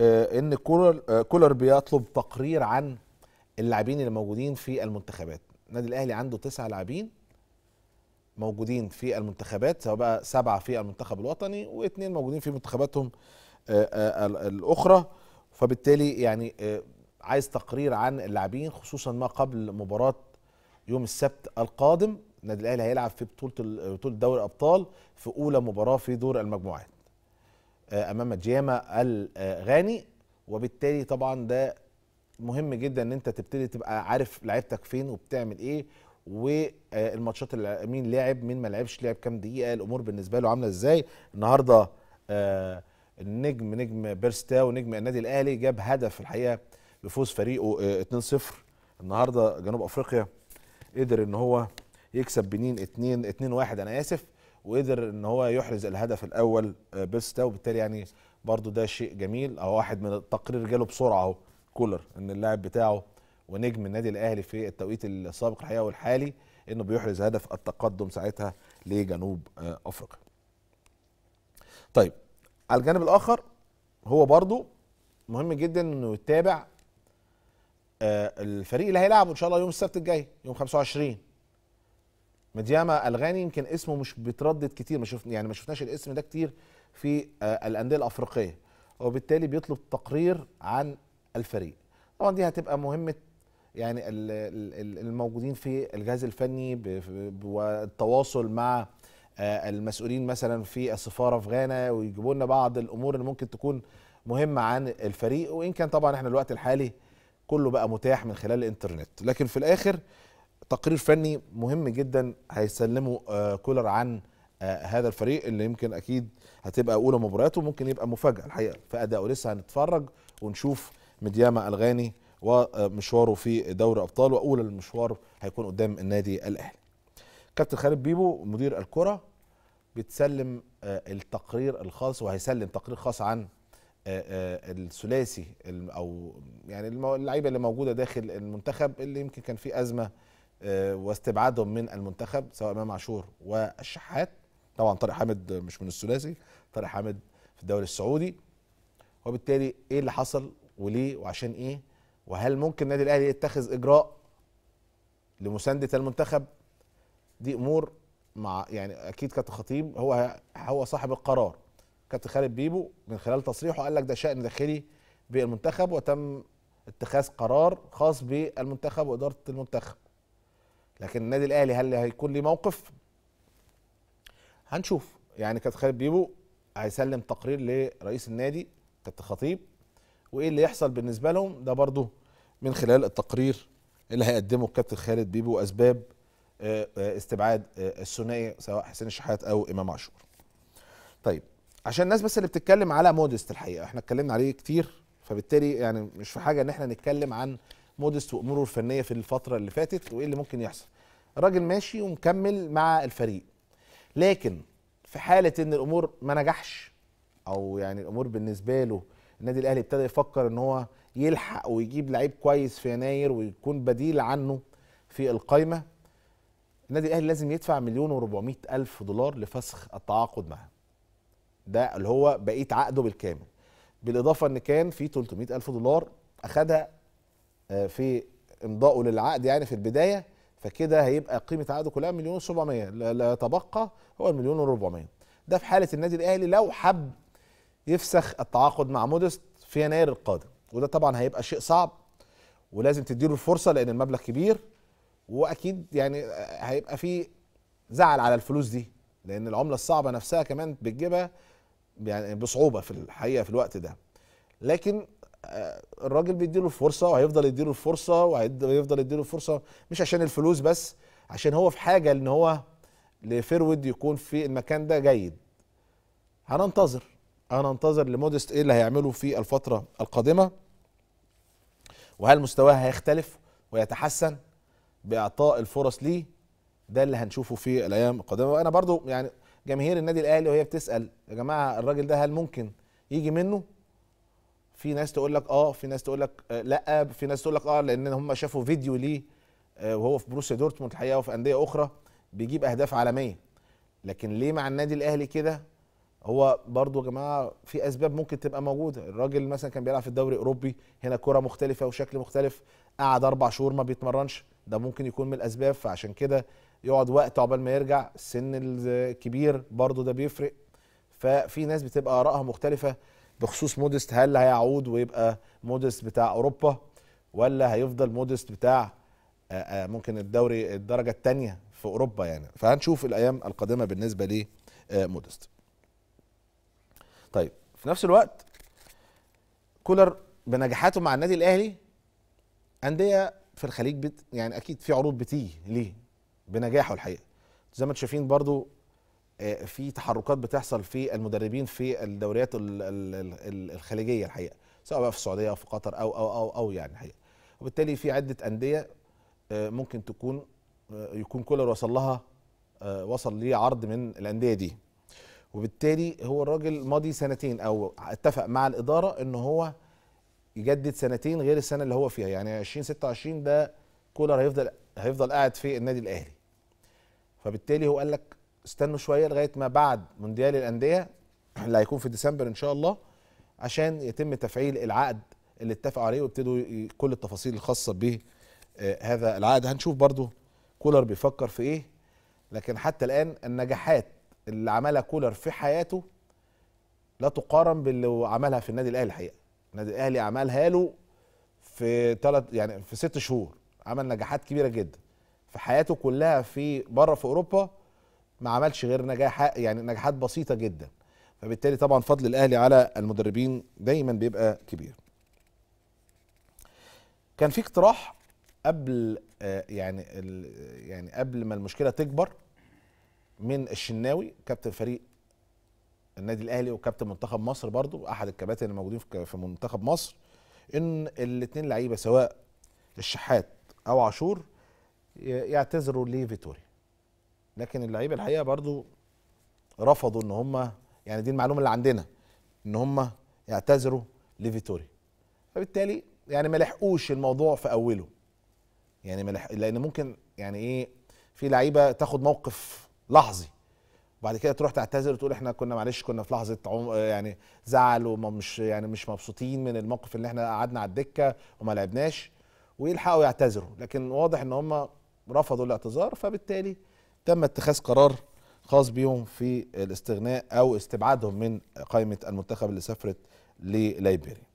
آه، ان كولر آه، كولر بيطلب تقرير عن اللاعبين اللي موجودين في المنتخبات النادي الاهلي عنده تسعة لاعبين موجودين في المنتخبات سواء بقى سبعه في المنتخب الوطني واثنين موجودين في منتخباتهم آه، الاخرى فبالتالي يعني عايز تقرير عن اللاعبين خصوصا ما قبل مباراه يوم السبت القادم النادي الاهلي هيلعب في بطوله بطوله دوري الابطال في اولى مباراه في دور المجموعات امام جياما الغاني وبالتالي طبعا ده مهم جدا ان انت تبتدي تبقى عارف لعيبتك فين وبتعمل ايه والماتشات اللي مين لعب مين ما لعبش لعب كام دقيقه الامور بالنسبه له عامله ازاي النهارده آه، النجم نجم بيرستا ونجم النادي الاهلي جاب هدف الحقيقه لفوز فريقه 2-0 آه، النهارده جنوب افريقيا قدر ان هو يكسب بنين 2 2-1 انا اسف وقدر ان هو يحرز الهدف الاول آه، بيستا وبالتالي يعني برضو ده شيء جميل او واحد من التقرير جاله بسرعه اهو كولر ان اللاعب بتاعه ونجم النادي الاهلي في التوقيت السابق الحقيقه والحالي انه بيحرز هدف التقدم ساعتها لجنوب آه، افريقيا. طيب على الجانب الاخر هو برضو مهم جدا انه يتابع آه، الفريق اللي هيلعبه ان شاء الله يوم السبت الجاي يوم 25 مدياما الغاني يمكن اسمه مش بيتردد كتير ما شفنا يعني ما شفناش الاسم ده كتير في آه، الانديه الافريقيه وبالتالي بيطلب تقرير عن الفريق طبعا دي هتبقى مهمه يعني الموجودين في الجهاز الفني والتواصل مع آه، المسؤولين مثلا في السفاره في غانا ويجيبوا لنا بعض الامور اللي ممكن تكون مهمه عن الفريق وان كان طبعا احنا الوقت الحالي كله بقى متاح من خلال الانترنت لكن في الاخر تقرير فني مهم جدا هيسلمه آه، كولر عن آه، هذا الفريق اللي يمكن اكيد هتبقى اولى مبارياته ممكن يبقى مفاجاه الحقيقه في اداؤه لسه هنتفرج ونشوف مدياما الغاني ومشواره في دوري ابطال واولى المشوار هيكون قدام النادي الاهلي كابتن خالد بيبو مدير الكره بتسلم آه، التقرير الخاص وهيسلم تقرير خاص عن الثلاثي او يعني اللعيبه اللي موجوده داخل المنتخب اللي يمكن كان في ازمه واستبعادهم من المنتخب سواء امام عاشور والشحات طبعا طارق حامد مش من الثلاثي طارق حامد في الدوري السعودي وبالتالي ايه اللي حصل وليه وعشان ايه وهل ممكن النادي الاهلي يتخذ اجراء لمسانده المنتخب دي امور مع يعني اكيد كابتن خطيب هو هو صاحب القرار كابتن خالد بيبو من خلال تصريحه قال لك ده شان داخلي بالمنتخب وتم اتخاذ قرار خاص بالمنتخب واداره المنتخب لكن النادي الاهلي هل هيكون ليه موقف هنشوف يعني كابتن خالد بيبو هيسلم تقرير لرئيس النادي كابتن خطيب وايه اللي يحصل بالنسبه لهم ده برضو من خلال التقرير اللي هيقدمه الكابتن خالد بيبو اسباب آه، آه، استبعاد آه، الثنائي سواء حسين الشحات او امام عاشور. طيب عشان الناس بس اللي بتتكلم على مودست الحقيقه احنا اتكلمنا عليه كتير فبالتالي يعني مش في حاجه ان احنا نتكلم عن مودست واموره الفنيه في الفتره اللي فاتت وايه اللي ممكن يحصل الراجل ماشي ومكمل مع الفريق لكن في حاله ان الامور ما نجحش او يعني الامور بالنسبه له النادي الاهلي ابتدى يفكر ان هو يلحق ويجيب لعيب كويس في يناير ويكون بديل عنه في القايمه النادي الاهلي لازم يدفع مليون و الف دولار لفسخ التعاقد معاه ده اللي هو بقيه عقده بالكامل بالاضافه ان كان في 300 الف دولار اخدها آه، في امضائه للعقد يعني في البدايه فكده هيبقى قيمه عقده كلها مليون و700 لا يتبقى هو المليون و400 ده في حاله النادي الاهلي لو حب يفسخ التعاقد مع مودست في يناير القادم وده طبعا هيبقى شيء صعب ولازم تديله الفرصه لان المبلغ كبير واكيد يعني آه، هيبقى في زعل على الفلوس دي لان العمله الصعبه نفسها كمان بتجيبها يعني بصعوبه في الحقيقه في الوقت ده لكن آه، الراجل بيديله الفرصه وهيفضل يديله الفرصه وهيفضل يديله الفرصه مش عشان الفلوس بس عشان هو في حاجه ان هو لفيرويد يكون في المكان ده جيد هننتظر هننتظر لمودست ايه اللي هيعمله في الفتره القادمه وهل مستواه هيختلف ويتحسن باعطاء الفرص ليه ده اللي هنشوفه في الايام القادمه وانا برضو يعني جماهير النادي الاهلي وهي بتسال يا جماعه الراجل ده هل ممكن يجي منه في ناس تقول لك اه في ناس تقول لك آه، لا في ناس تقول لك اه لان هم شافوا فيديو ليه آه، وهو في بروسيا دورتموند الحقيقه وفي انديه اخرى بيجيب اهداف عالميه لكن ليه مع النادي الاهلي كده هو برضو يا جماعه في اسباب ممكن تبقى موجوده الراجل مثلا كان بيلعب في الدوري الاوروبي هنا كره مختلفه وشكل مختلف قعد اربع شهور ما بيتمرنش ده ممكن يكون من الاسباب فعشان كده يقعد وقت عقبال ما يرجع السن الكبير برضو ده بيفرق ففي ناس بتبقى ارائها مختلفه بخصوص مودست هل هيعود ويبقى مودست بتاع اوروبا ولا هيفضل مودست بتاع آه، آه، ممكن الدوري الدرجه الثانيه في اوروبا يعني فهنشوف الايام القادمه بالنسبه لمودست آه، طيب في نفس الوقت كولر بنجاحاته مع النادي الاهلي انديه في الخليج بت يعني اكيد في عروض بتيجي ليه بنجاحه الحقيقه زي ما انتم شايفين برضو آه، في تحركات بتحصل في المدربين في الدوريات الخليجيه الحقيقه سواء بقى في السعوديه او في قطر او او او او يعني الحقيقه وبالتالي في عده انديه آه، ممكن تكون آه، يكون كولر وصل لها وصل ليه عرض من الانديه دي وبالتالي هو الراجل ماضي سنتين او اتفق مع الاداره ان هو يجدد سنتين غير السنه اللي هو فيها يعني 2026 ده كولر هيفضل هيفضل قاعد في النادي الاهلي فبالتالي هو قال لك استنوا شويه لغايه ما بعد مونديال الانديه اللي هيكون في ديسمبر ان شاء الله عشان يتم تفعيل العقد اللي اتفقوا عليه ويبتدوا كل التفاصيل الخاصه به آه، هذا العقد هنشوف برضو كولر بيفكر في ايه لكن حتى الان النجاحات اللي عملها كولر في حياته لا تقارن باللي عملها في النادي الاهلي الحقيقه النادي الاهلي عملها له في ثلاث يعني في ست شهور عمل نجاحات كبيره جدا في حياته كلها في بره في اوروبا ما عملش غير نجاح يعني نجاحات بسيطه جدا فبالتالي طبعا فضل الاهلي على المدربين دايما بيبقى كبير كان في اقتراح قبل آه، يعني يعني قبل ما المشكله تكبر من الشناوي كابتن فريق النادي الاهلي وكابتن منتخب مصر برضو احد الكباتن الموجودين في منتخب مصر ان الاثنين لعيبه سواء الشحات او عاشور يعتذروا لفيتوريا لكن اللعيبه الحقيقه برضو رفضوا ان هم يعني دي المعلومه اللي عندنا ان هم يعتذروا لفيتوري فبالتالي يعني ما لحقوش الموضوع في اوله يعني ما لان ممكن يعني ايه في لعيبه تاخد موقف لحظي وبعد كده تروح تعتذر وتقول احنا كنا معلش كنا في لحظه عم يعني زعل ومش يعني مش مبسوطين من الموقف اللي احنا قعدنا على الدكه وما لعبناش ويلحقوا يعتذروا لكن واضح ان هم رفضوا الاعتذار فبالتالي تم اتخاذ قرار خاص بيهم في الاستغناء او استبعادهم من قائمه المنتخب اللي سافرت لليبيريا